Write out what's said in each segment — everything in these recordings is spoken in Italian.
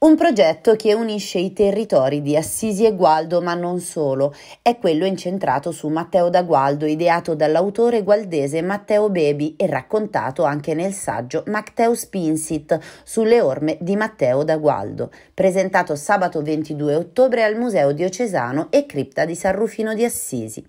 Un progetto che unisce i territori di Assisi e Gualdo, ma non solo, è quello incentrato su Matteo da Gualdo, ideato dall'autore gualdese Matteo Bebi e raccontato anche nel saggio Matteo Spinsit sulle orme di Matteo da Gualdo, presentato sabato 22 ottobre al Museo Diocesano e Cripta di San Rufino di Assisi.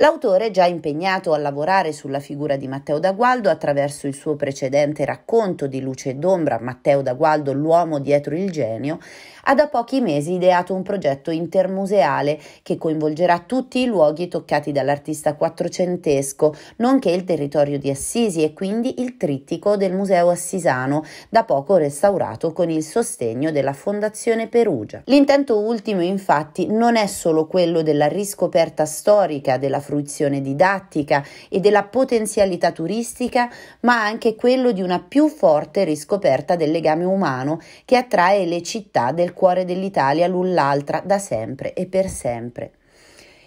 L'autore già impegnato a lavorare sulla figura di Matteo D'Agualdo attraverso il suo precedente racconto di Luce ed Ombra, Matteo D'Agualdo, l'uomo dietro il genio, ha da pochi mesi ideato un progetto intermuseale che coinvolgerà tutti i luoghi toccati dall'artista quattrocentesco, nonché il territorio di Assisi e quindi il trittico del Museo Assisano, da poco restaurato con il sostegno della Fondazione Perugia. L'intento ultimo infatti non è solo quello della riscoperta storica della fruizione didattica e della potenzialità turistica, ma anche quello di una più forte riscoperta del legame umano che attrae le città del cuore dell'Italia l'un l'altra da sempre e per sempre.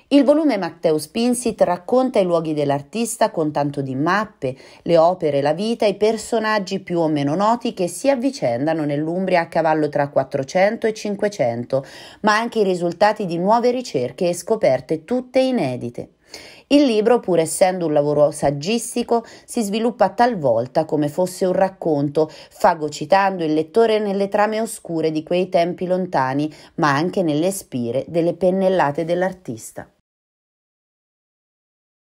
Il volume Matteus Pinsit racconta i luoghi dell'artista con tanto di mappe, le opere, la vita, i personaggi più o meno noti che si avvicendano nell'Umbria a cavallo tra 400 e 500, ma anche i risultati di nuove ricerche e scoperte tutte inedite. Il libro, pur essendo un lavoro saggistico, si sviluppa talvolta come fosse un racconto, fagocitando il lettore nelle trame oscure di quei tempi lontani, ma anche nelle spire delle pennellate dell'artista.